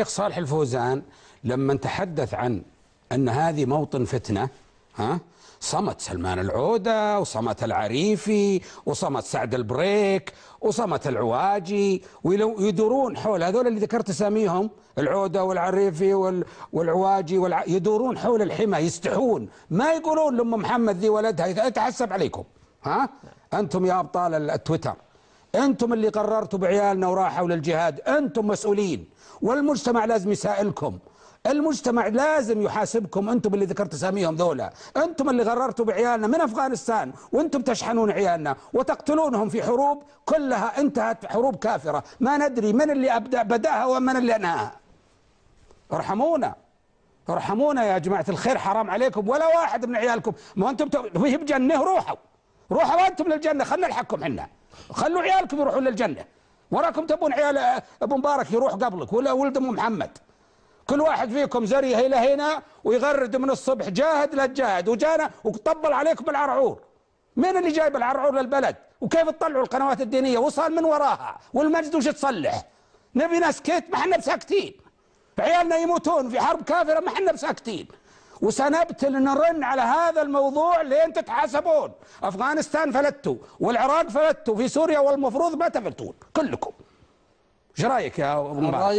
الشيخ صالح الفوزان لما تحدث عن أن هذه موطن فتنة ها صمت سلمان العودة وصمت العريفي وصمت سعد البريك وصمت العواجي ويدورون حول هذول اللي ذكرت اساميهم العودة والعريفي وال والعواجي والع... يدورون حول الحمى يستحون ما يقولون لأم محمد ذي ولدها يتحسب عليكم ها نعم. أنتم يا أبطال التويتر انتم اللي قررتوا بعيالنا وراحوا للجهاد انتم مسؤولين والمجتمع لازم يسائلكم المجتمع لازم يحاسبكم انتم اللي ذكرت اساميهم ذولا انتم اللي غررتوا بعيالنا من افغانستان وانتم تشحنون عيالنا وتقتلونهم في حروب كلها انتهت حروب كافره ما ندري من اللي ابدا بداها ومن اللي انهاها ارحمونا ارحمونا يا جماعه الخير حرام عليكم ولا واحد من عيالكم ما انتم هي بجنه روحوا روحوا انتم للجنه خلينا نلحقكم احنا خلوا عيالكم يروحوا للجنة وراكم تبون عيال أبو مبارك يروح قبلك ولا ولد أم محمد كل واحد فيكم زري إلى هنا ويغرد من الصبح جاهد لا تجاهد وجانا وطبل عليكم العرعور مين اللي جايب العرعور للبلد وكيف تطلعوا القنوات الدينية وصل من وراها والمجد وش تصلح نبي ناس كيت ما احنا بساكتين عيالنا يموتون في حرب كافرة ما احنا بساكتين وسنبتل نرن على هذا الموضوع لين تتحاسبون أفغانستان فلتوا والعراق فلتوا في سوريا والمفروض ما تفلتون كلكم ايش رايك يا ابو مبارك